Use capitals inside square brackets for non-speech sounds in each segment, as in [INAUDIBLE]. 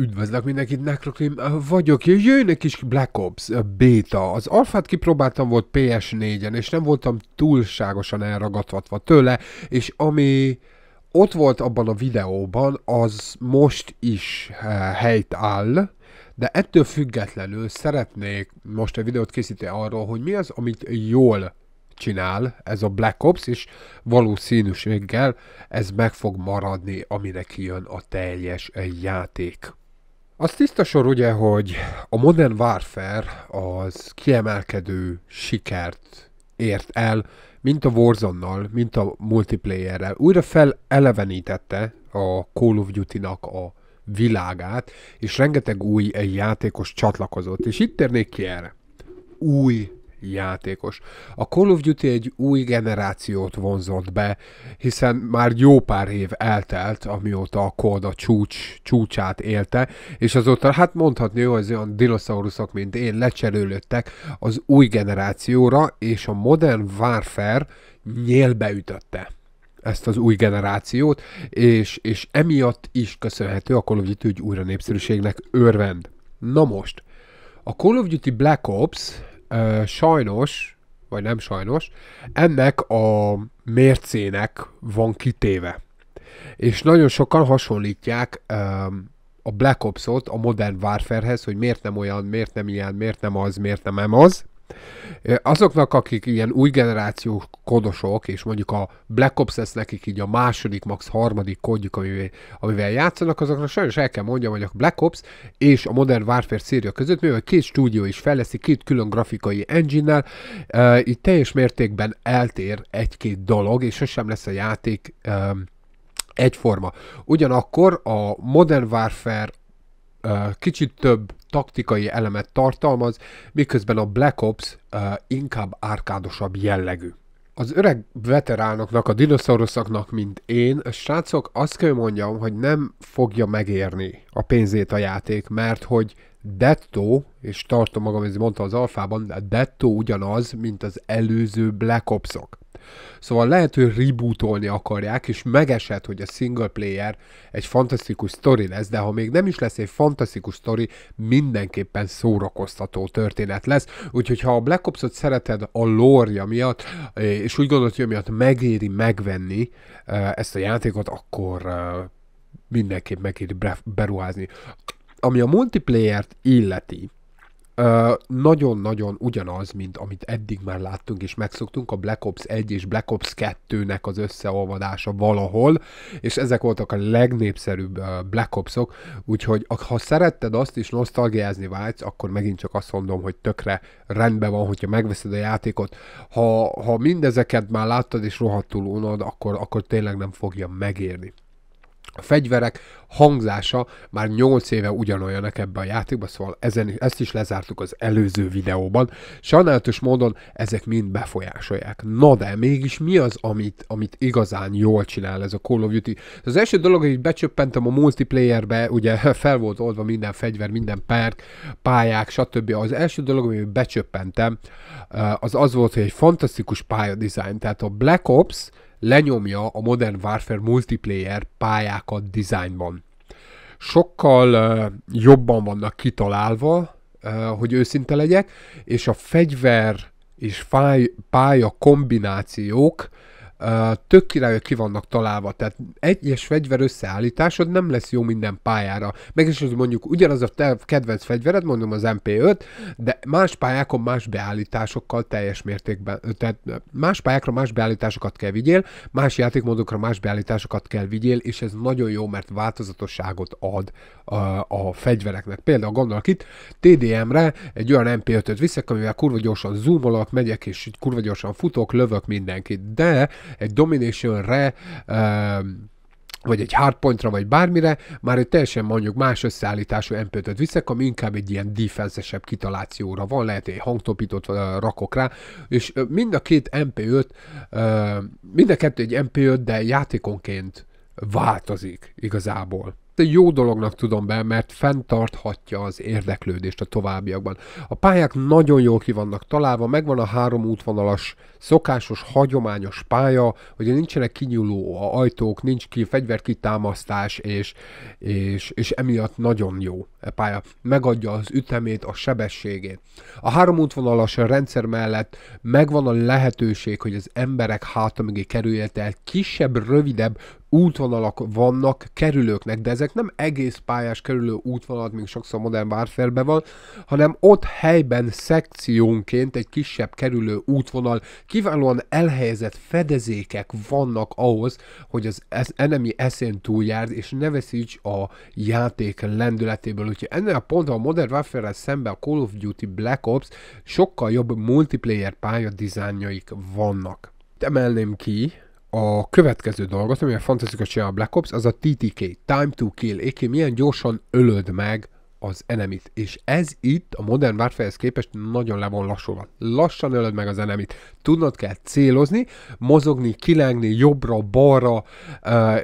Üdvözlök mindenkit, Necrocrim vagyok, jön egy kis Black Ops beta. Az alfát kipróbáltam volt PS4-en, és nem voltam túlságosan elragadtatva tőle, és ami ott volt abban a videóban, az most is helyt áll, de ettől függetlenül szeretnék most egy videót készíteni arról, hogy mi az, amit jól csinál ez a Black Ops, és valószínűséggel ez meg fog maradni, amire kijön a teljes játék. Az tiszta sor ugye, hogy a Modern Warfare az kiemelkedő sikert ért el, mint a warzone mint a multiplayerrel. Újra felelevenítette a Call of Duty-nak a világát, és rengeteg új játékos csatlakozott. És itt térnék ki erre. Új játékos. A Call of Duty egy új generációt vonzott be, hiszen már jó pár év eltelt, amióta a Cold a csúcs, csúcsát élte, és azóta hát mondhatni, hogy az olyan dinoszauruszok, mint én, lecserélődtek az új generációra, és a Modern Warfare nyélbeütötte ezt az új generációt, és, és emiatt is köszönhető a Call of Duty, hogy újra népszerűségnek örvend. Na most, a Call of Duty Black Ops ö, sajnos, vagy nem sajnos, ennek a mércének van kitéve. És nagyon sokan hasonlítják ö, a Black Ops-ot a Modern Warfarehez, hogy miért nem olyan, miért nem ilyen, miért nem az, miért nem az. Azoknak, akik ilyen új generációs kodosok, és mondjuk a Black Ops lesz nekik így a második, max harmadik kodjuk, amivel, amivel játszanak, azokra sajnos el kell mondjam, hogy a Black Ops és a Modern Warfare széria között, mivel két stúdió is fejleszi, két külön grafikai engine-nel, e, így teljes mértékben eltér egy-két dolog, és ez sem lesz a játék e, egyforma. Ugyanakkor a Modern Warfare kicsit több taktikai elemet tartalmaz, miközben a Black Ops inkább árkádosabb jellegű. Az öreg veteránoknak, a dinoszauruszoknak, mint én, a srácok, azt kell mondjam, hogy nem fogja megérni a pénzét a játék, mert hogy Detto, és tartom magam, ez mondta az alfában, Detto ugyanaz, mint az előző Black Opsok. Szóval lehet, hogy rebootolni akarják, és megesett, hogy a single player egy fantasztikus sztori lesz, de ha még nem is lesz egy fantasztikus sztori, mindenképpen szórakoztató történet lesz. Úgyhogy ha a Black Ops-ot szereted a lore miatt, és úgy gondolod, hogy miatt megéri megvenni eh, ezt a játékot, akkor eh, mindenképp megéri beruházni. Ami a multiplayer-t illeti, nagyon-nagyon ugyanaz, mint amit eddig már láttunk és megszoktunk, a Black Ops 1 és Black Ops 2-nek az összeolvadása valahol, és ezek voltak a legnépszerűbb Black Opsok, úgyhogy ha szeretted azt is nosztalgiázni vágysz, akkor megint csak azt mondom, hogy tökre rendben van, hogyha megveszed a játékot. Ha, ha mindezeket már láttad és rohadtul unod, akkor, akkor tényleg nem fogja megérni. A fegyverek hangzása már 8 éve ugyanolyanak ebben a játékban, szóval ezen, ezt is lezártuk az előző videóban. Sajnálatos módon ezek mind befolyásolják. Na de mégis mi az, amit, amit igazán jól csinál ez a Call of Duty? Az első dolog, hogy becsöppentem a multiplayerbe, ugye [LAUGHS] fel volt oldva minden fegyver, minden perk, pályák, stb. Az első dolog, hogy becsöppentem, az az volt, hogy egy fantasztikus pályadizájn, tehát a Black Ops lenyomja a Modern Warfare multiplayer pályákat dizájnban. Sokkal uh, jobban vannak kitalálva, uh, hogy őszinte legyek, és a fegyver és fáj, pálya kombinációk tök királyok ki vannak találva, tehát egyes fegyver összeállításod nem lesz jó minden pályára. Meg is az mondjuk ugyanaz a te kedvenc fegyvered, mondom az MP5, de más pályákon más beállításokkal teljes mértékben, tehát más pályákra más beállításokat kell vigyél, más játékmódokra más beállításokat kell vigyél, és ez nagyon jó, mert változatosságot ad a, a fegyvereknek. Például gondolok itt, TDM-re egy olyan MP5-öt viszek, amivel kurva gyorsan zoomolok, megyek és kurva gyorsan futok, lövök mindenkit, de egy Domination-re, ehm, vagy egy hardpointra, vagy bármire, már egy teljesen mondjuk más összeállítású MP5-öt viszek, ami inkább egy ilyen defensesebb kitalációra van, lehet egy hangtopítót rakok rá, és mind a két MP5, mind a kettő egy MP5, de játékonként változik igazából jó dolognak tudom be, mert fenntarthatja az érdeklődést a továbbiakban. A pályák nagyon jól ki vannak találva, megvan a három útvonalas, szokásos, hagyományos pálya, hogy nincsenek kinyúló ajtók, nincs ki fegyverkitámasztás, és, és, és emiatt nagyon jó a e pálya. Megadja az ütemét, a sebességét. A három útvonalas rendszer mellett megvan a lehetőség, hogy az emberek hátamögé kerüljetek kisebb, rövidebb, útvonalak vannak kerülőknek, de ezek nem egész pályás kerülő útvonalak, mint sokszor modern warfare van, hanem ott helyben szekciónként egy kisebb kerülő útvonal, kiválóan elhelyezett fedezékek vannak ahhoz, hogy az enemi eszén túljár, és ne veszíts a játék lendületéből. Úgyhogy ennél a ponton a Modern Warfare-rel szemben a Call of Duty Black Ops sokkal jobb multiplayer pálya dizájnjaik vannak. Emelném ki, a következő dolgot, ami a fantasztikus a Black Ops, az a TTK, Time to Kill, éki milyen gyorsan ölöd meg az enemit. És ez itt a modern warfare képest nagyon le van lassulva. Lassan ölöd meg az enemit. Tudnod kell célozni, mozogni, kilengni jobbra, balra,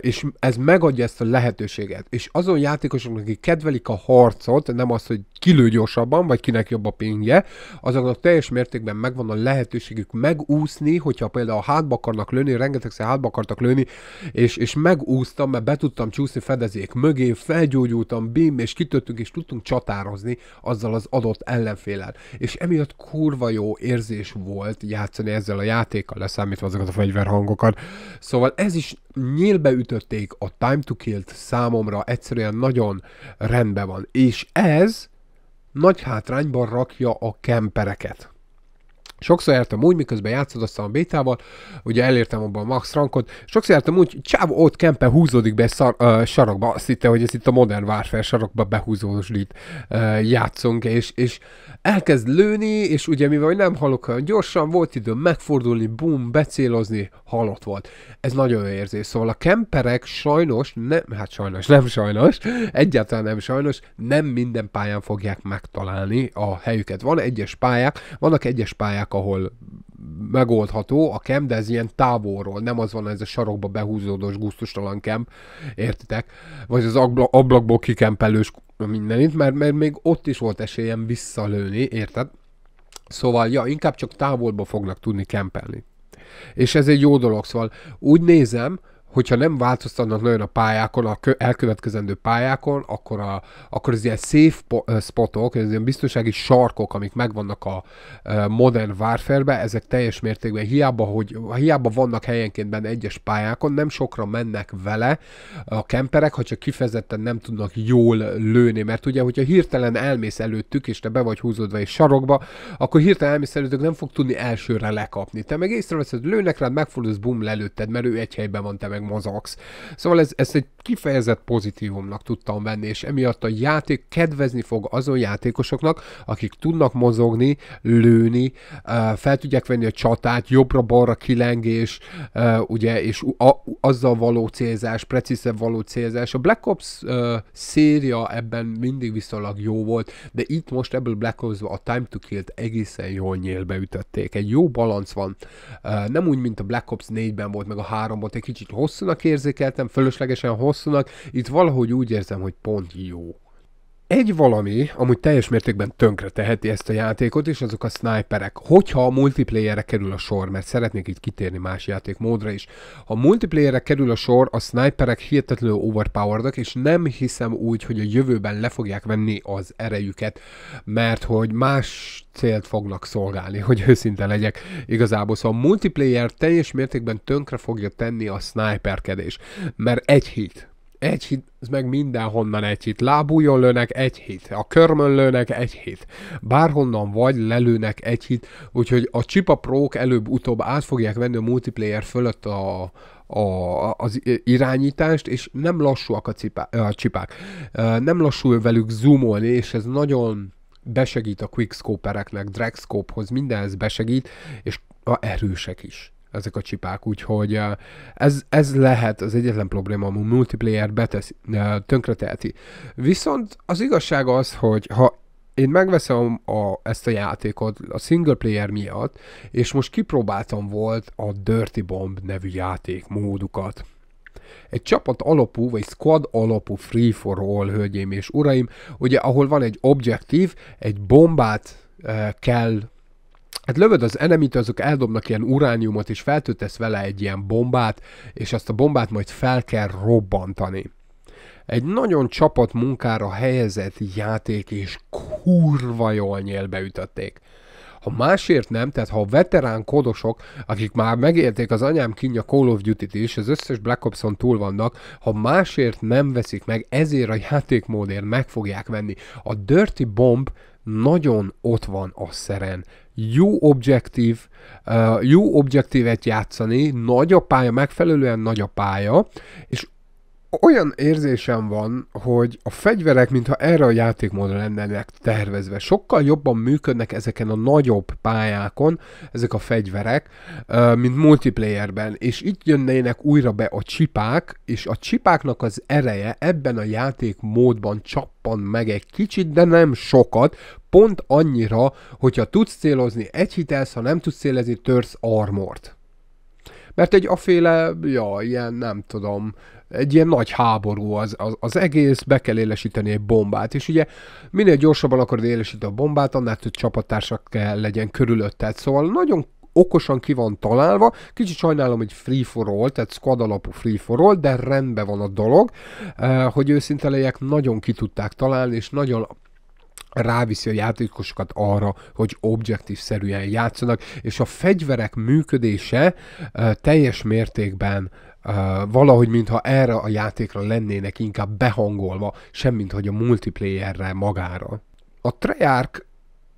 és ez megadja ezt a lehetőséget. És azon játékosoknak, akik kedvelik a harcot, nem az, hogy kilő gyorsabban, vagy kinek jobb a pingje, azoknak teljes mértékben megvan a lehetőségük megúszni, hogyha például hátba akarnak lőni, rengetegszer hátba akartak lőni, és, és megúsztam, mert be tudtam csúszni fedezék mögé, felgyógyultam, bim, és kitöttünk, és tud tudtunk tudunk csatározni azzal az adott ellenfélel. És emiatt kurva jó érzés volt játszani ezzel a játékkal, leszámítva azokat a fegyverhangokat. Szóval ez is nyílbeütötték a Time to Kill-t számomra, egyszerűen nagyon rendben van. És ez nagy hátrányban rakja a kempereket. Sokszor értem úgy, miközben játszottam a bétával, ugye elértem abban a max rankot, sokszor értem úgy, csávó ott kempe húzódik be szar, ö, sarokba, azt hitte, hogy ez itt a modern Warfare sarokba behúzósít játszunk, és, és elkezd lőni, és ugye mivel nem halok olyan gyorsan, volt idő, megfordulni, bum, becélozni, halott volt. Ez nagyon jó érzés. Szóval a kemperek sajnos, nem, hát sajnos, nem sajnos, egyáltalán nem sajnos, nem minden pályán fogják megtalálni a helyüket. Van egyes pályák, vannak egyes pályák, ahol megoldható a kem, de ez ilyen távolról, nem az van ez a sarokba behúzódós gusztustalan kem, értitek? Vagy az ablakból kikempelős mindenit, mert, mert még ott is volt esélyem visszalőni, érted? Szóval, ja, inkább csak távolba fognak tudni kempelni. És ez egy jó dolog, szóval úgy nézem, hogyha nem változtatnak nagyon a pályákon, a elkövetkezendő pályákon, akkor, a, akkor az ilyen safe spotok, az ilyen biztonsági sarkok, amik megvannak a Modern warfare ezek teljes mértékben hiába, hogy, hiába vannak helyenként benne egyes pályákon, nem sokra mennek vele a kemperek, ha csak kifejezetten nem tudnak jól lőni, mert ugye, hogyha hirtelen elmész előttük, és te be vagy húzódva egy sarokba, akkor hirtelen elmész előttük, nem fog tudni elsőre lekapni. Te meg észreveszed, lőnek rád, megfordulsz, bum, lelőtted, mert ő egy helyben van, te meg mozogsz. Szóval ez, ezt egy kifejezett pozitívumnak tudtam venni, és emiatt a játék kedvezni fog azon játékosoknak, akik tudnak mozogni, lőni, fel tudják venni a csatát, jobbra-balra kilengés, ugye, és azzal való célzás, precízebb való célzás. A Black Ops széria ebben mindig viszonylag jó volt, de itt most ebből Black ops a Time to Kill-t egészen jól nyélbe ütötték. Egy jó balansz van. Nem úgy, mint a Black Ops 4-ben volt, meg a 3 volt, egy kicsit hosszú hosszúnak érzékeltem, fölöslegesen hosszúnak, itt valahogy úgy érzem, hogy pont jó egy valami amúgy teljes mértékben tönkre teheti ezt a játékot, és azok a sniperek. Hogyha a multiplayerre kerül a sor, mert szeretnék itt kitérni más játékmódra is, ha a multiplayerre kerül a sor, a sniperek hihetetlenül overpoweredak, és nem hiszem úgy, hogy a jövőben le fogják venni az erejüket, mert hogy más célt fognak szolgálni, hogy őszinte legyek igazából. Szóval a multiplayer teljes mértékben tönkre fogja tenni a sniperkedés, mert egy hit, egy hit, ez meg mindenhonnan egy hit. Lábújon lőnek egy hit, a körmön lőnek egy hit. Bárhonnan vagy, lelőnek egy hit. Úgyhogy a csipa prók előbb-utóbb át fogják venni a multiplayer fölött a, a, az irányítást, és nem lassúak a, cipá, a csipák. Nem lassul velük zoomolni, és ez nagyon besegít a quickscopereknek, dragscopehoz, mindenhez besegít, és a erősek is ezek a csipák, úgyhogy eh, ez, ez lehet az egyetlen probléma, amúgy multiplayer betesz, eh, tönkreteheti. Viszont az igazság az, hogy ha én megveszem a, ezt a játékot a single player miatt, és most kipróbáltam volt a Dirty Bomb nevű játék módukat. Egy csapat alapú, vagy squad alapú free for all, hölgyeim és uraim, ugye ahol van egy objektív, egy bombát eh, kell Hát lövöd az enemit, azok eldobnak ilyen urániumot, és feltöltesz vele egy ilyen bombát, és azt a bombát majd fel kell robbantani. Egy nagyon csapat munkára helyezett játék, és kurva jól nyélbeütötték. Ha másért nem, tehát ha a veterán kodosok, akik már megélték az anyám kinya Call of Duty-t is, az összes Black Ops-on túl vannak, ha másért nem veszik meg, ezért a játékmódért meg fogják venni. A Dirty Bomb nagyon ott van a szeren jó objektív, eh, jó objektívet játszani, nagy a pálya, megfelelően nagy a pálya, és olyan érzésem van, hogy a fegyverek, mintha erre a játékmódra lennének tervezve. Sokkal jobban működnek ezeken a nagyobb pályákon ezek a fegyverek, mint multiplayerben. És itt jönnének újra be a csipák, és a csipáknak az ereje ebben a játékmódban csappan meg egy kicsit, de nem sokat, pont annyira, hogyha tudsz célozni, egy hitelsz, ha nem tudsz célozni, törsz armort. Mert egy aféle, ja, ilyen nem tudom, egy ilyen nagy háború az, az, az egész, be kell élesíteni egy bombát, és ugye minél gyorsabban akarod élesíteni a bombát, annál több csapattársak kell legyen körülötted, szóval nagyon okosan ki van találva, kicsit sajnálom, hogy free for all, tehát squad alapú free for all, de rendben van a dolog, eh, hogy őszinte legyek, nagyon ki tudták találni, és nagyon ráviszi a játékosokat arra, hogy objektív szerűen játszanak, és a fegyverek működése teljes mértékben uh, valahogy, mintha erre a játékra lennének inkább behangolva, semmint hogy a multiplayerre magára. A Treyarch,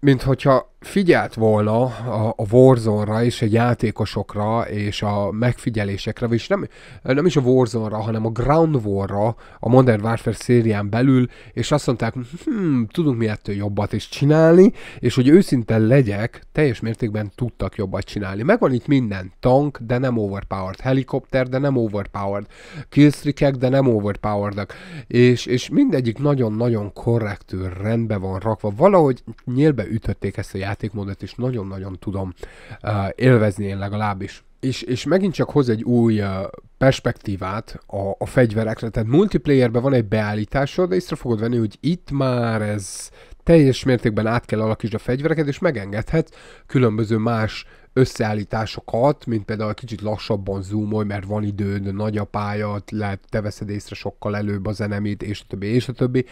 mint hogyha figyelt volna a, a Warzone-ra és a játékosokra és a megfigyelésekre, és nem, nem is a Warzone-ra, hanem a Ground War-ra a Modern Warfare szérián belül, és azt mondták, hm, tudunk mi ettől jobbat is csinálni, és hogy őszinte legyek, teljes mértékben tudtak jobbat csinálni. Megvan itt minden, tank, de nem overpowered, helikopter, de nem overpowered, killstreak de nem overpowered és, és mindegyik nagyon-nagyon korrektül rendben van rakva. Valahogy nyílbe ütötték ezt a játékot játékmódot, és nagyon-nagyon tudom eh, élvezni én legalábbis és, és megint csak hoz egy új eh, perspektívát a, a fegyverekre. Tehát multiplayerben van egy beállításod, de észre fogod venni, hogy itt már ez teljes mértékben át kell alakítsd a fegyvereket, és megengedhet különböző más összeállításokat, mint például kicsit lassabban zoomolj, mert van időd, nagy a pályat, lehet te veszed észre sokkal előbb az enemit, és a többi, és a többi.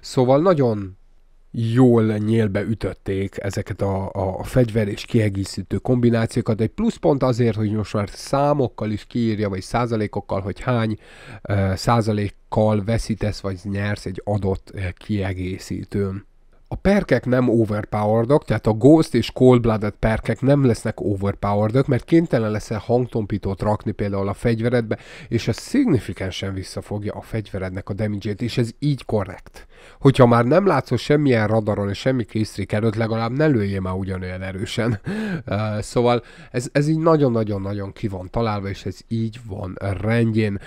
Szóval nagyon jól nyélbe ütötték ezeket a, a fegyver és kiegészítő kombinációkat. Egy plusz pont azért, hogy most már számokkal is kiírja, vagy százalékokkal, hogy hány uh, százalékkal veszítesz, vagy nyersz egy adott uh, kiegészítőn a perkek nem overpoweredok, tehát a Ghost és Cold-blooded perkek nem lesznek overpoweredok, mert kénytelen leszel hangtompítót rakni például a fegyveredbe, és ez szignifikánsan visszafogja a fegyverednek a damage és ez így korrekt. Hogyha már nem látszol semmilyen radaron és semmi készrik előtt, legalább ne lőjél már ugyanolyan erősen. Uh, [LAUGHS] szóval ez, ez így nagyon-nagyon-nagyon ki van találva, és ez így van rendjén. Uh,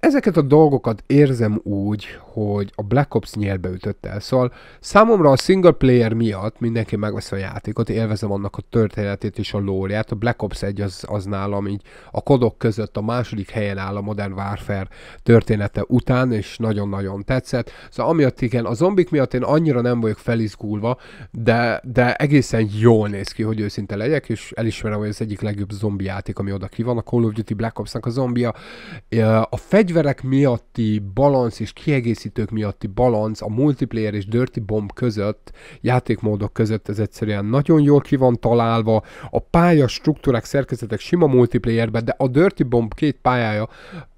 ezeket a dolgokat érzem úgy, hogy a Black Ops nyélbe ütött el. Szóval számomra a single player miatt mindenki megveszi a játékot, élvezem annak a történetét és a lóriát. A Black Ops 1 az, az nálam így a kodok között a második helyen áll a Modern Warfare története után, és nagyon-nagyon tetszett. Szóval amiatt igen, a zombik miatt én annyira nem vagyok felizgulva, de, de egészen jól néz ki, hogy őszinte legyek, és elismerem, hogy ez egyik legjobb zombi játék, ami oda ki van. A Call of Duty Black Ops-nak a zombia a fegyverek miatti balansz és kiegészítők miatti balansz a multiplayer és Dirty Bomb között, játékmódok között ez egyszerűen nagyon jól ki van találva. A pálya struktúrák, szerkezetek sima multiplayerbe, de a Dirty Bomb két pályája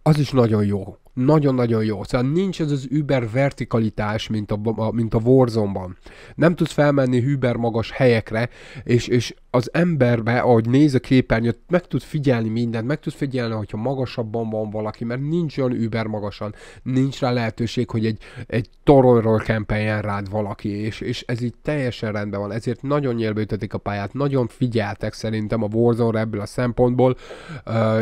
az is nagyon jó nagyon-nagyon jó. Szóval nincs ez az über vertikalitás, mint a, a, mint a Warzone-ban. Nem tudsz felmenni über magas helyekre, és, és az emberbe, ahogy néz a képernyőt, meg tud figyelni mindent, meg tud figyelni, hogyha magasabban van valaki, mert nincs olyan über magasan, nincs rá lehetőség, hogy egy, egy toronyról kempeljen rád valaki, és, és ez így teljesen rendben van, ezért nagyon nyelvőtetik a pályát, nagyon figyeltek szerintem a warzone ebből a szempontból,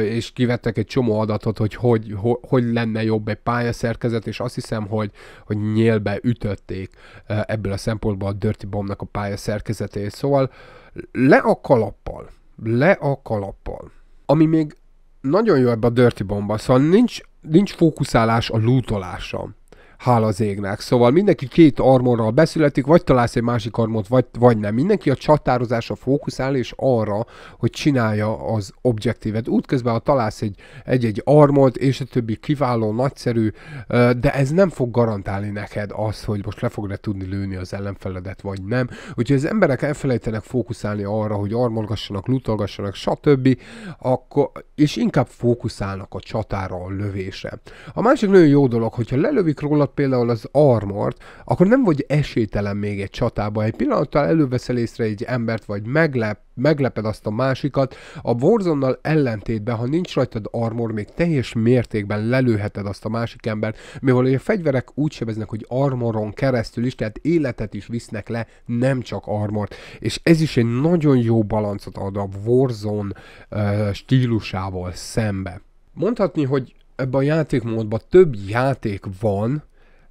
és kivettek egy csomó adatot, hogy hogy, hogy, hogy lenne jobb egy pályaszerkezet, és azt hiszem, hogy, hogy nyélbe ütötték ebből a szempontból a Dirty Bombnak a pályaszerkezetét, szóval le a kalappal. Le a kalappal. Ami még nagyon jó ebbe a Dirty Bomba, szóval nincs, nincs fókuszálás a lootolásra hála az égnek. Szóval mindenki két armorral beszületik, vagy találsz egy másik armot, vagy, vagy nem. Mindenki a csatározásra fókuszál, és arra, hogy csinálja az objektívet. Útközben, ha találsz egy, egy-egy és a többi kiváló, nagyszerű, de ez nem fog garantálni neked azt, hogy most le fogod tudni lőni az ellenfeledet, vagy nem. Úgyhogy az emberek elfelejtenek fókuszálni arra, hogy armolgassanak, lutolgassanak, stb. Akkor, és inkább fókuszálnak a csatára, a lövésre. A másik nagyon jó dolog, hogyha lelövik róla, például az armort, akkor nem vagy esélytelen még egy csatába. Egy pillanattal előveszel észre egy embert, vagy meglep, megleped azt a másikat. A warzone ellentétben, ha nincs rajtad armor, még teljes mértékben lelőheted azt a másik embert, mivel a fegyverek úgy sebeznek, hogy armoron keresztül is, tehát életet is visznek le, nem csak armort. És ez is egy nagyon jó balancot ad a Warzone uh, stílusával szembe. Mondhatni, hogy ebben a játékmódban több játék van,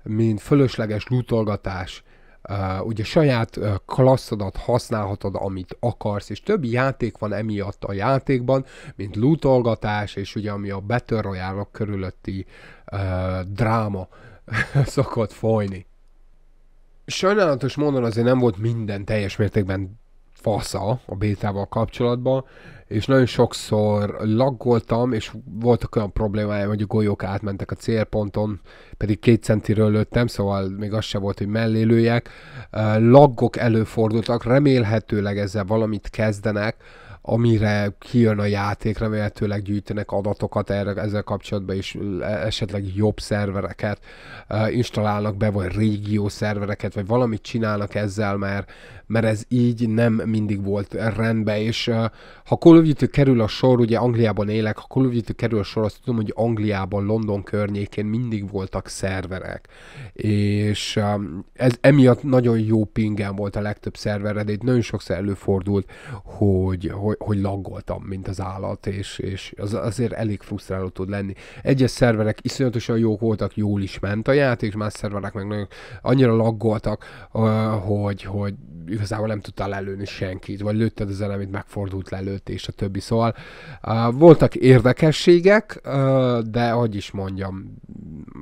mint fölösleges lootolgatás, Uh, ugye saját uh, klasszodat használhatod, amit akarsz, és több játék van emiatt a játékban, mint lootolgatás, és ugye ami a Battle royale körülötti uh, dráma [LAUGHS] szokott folyni. Sajnálatos módon azért nem volt minden teljes mértékben fasza a bétával kapcsolatban, és nagyon sokszor laggoltam, és voltak olyan problémája, hogy a golyók átmentek a célponton, pedig két centiről lőttem, szóval még az se volt, hogy mellélőjek. Laggok előfordultak, remélhetőleg ezzel valamit kezdenek, amire kijön a játék, remélhetőleg gyűjtenek adatokat erre, ezzel kapcsolatban, és esetleg jobb szervereket uh, installálnak be, vagy régió szervereket, vagy valamit csinálnak ezzel, mert mert ez így nem mindig volt rendben, és uh, ha Call of Duty kerül a sor, ugye Angliában élek, ha Call of Duty kerül a sor, azt tudom, hogy Angliában, London környékén mindig voltak szerverek, és um, ez emiatt nagyon jó pingem volt a legtöbb szerverre, de itt nagyon sokszor előfordult, hogy, hogy, hogy laggoltam, mint az állat, és, és az, azért elég frusztráló tud lenni. Egyes szerverek iszonyatosan jók voltak, jól is ment a játék, más szerverek meg nagyon, annyira laggoltak, uh, hogy, hogy igazából nem tudtál lelőni senkit, vagy lőtted az elemét, megfordult lelőtt, és a többi. Szóval uh, voltak érdekességek, uh, de hogy is mondjam,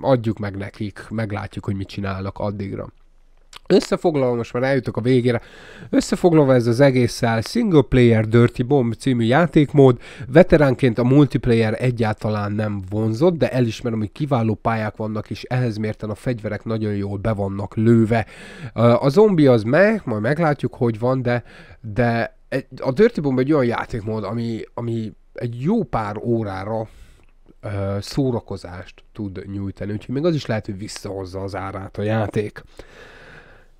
adjuk meg nekik, meglátjuk, hogy mit csinálnak addigra. Összefoglalva, most már eljutok a végére, összefoglalva ez az egész áll Single Player Dirty Bomb című játékmód, veteránként a multiplayer egyáltalán nem vonzott, de elismerem, hogy kiváló pályák vannak, és ehhez mérten a fegyverek nagyon jól be vannak lőve. A zombi az meg, majd meglátjuk, hogy van, de, de a Dirty Bomb egy olyan játékmód, ami, ami egy jó pár órára szórakozást tud nyújtani, úgyhogy még az is lehet, hogy visszahozza az árát a játék.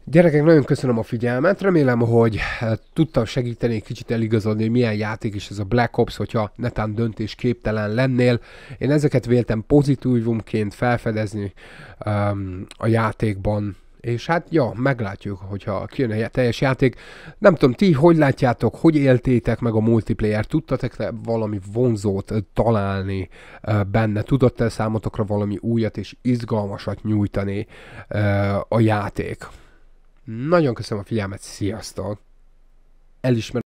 Gyerekek, nagyon köszönöm a figyelmet, remélem, hogy eh, tudtam segíteni egy kicsit eligazodni, hogy milyen játék is ez a Black Ops, hogyha netán döntés képtelen lennél. Én ezeket véltem pozitívumként felfedezni um, a játékban, és hát ja, meglátjuk, hogyha kijön a teljes játék. Nem tudom, ti hogy látjátok, hogy éltétek meg a multiplayer? Tudtatok -e valami vonzót eh, találni eh, benne? Tudott-e számotokra valami újat és izgalmasat nyújtani a játék? Nagyon köszönöm a figyelmet, sziasztok! Elismerem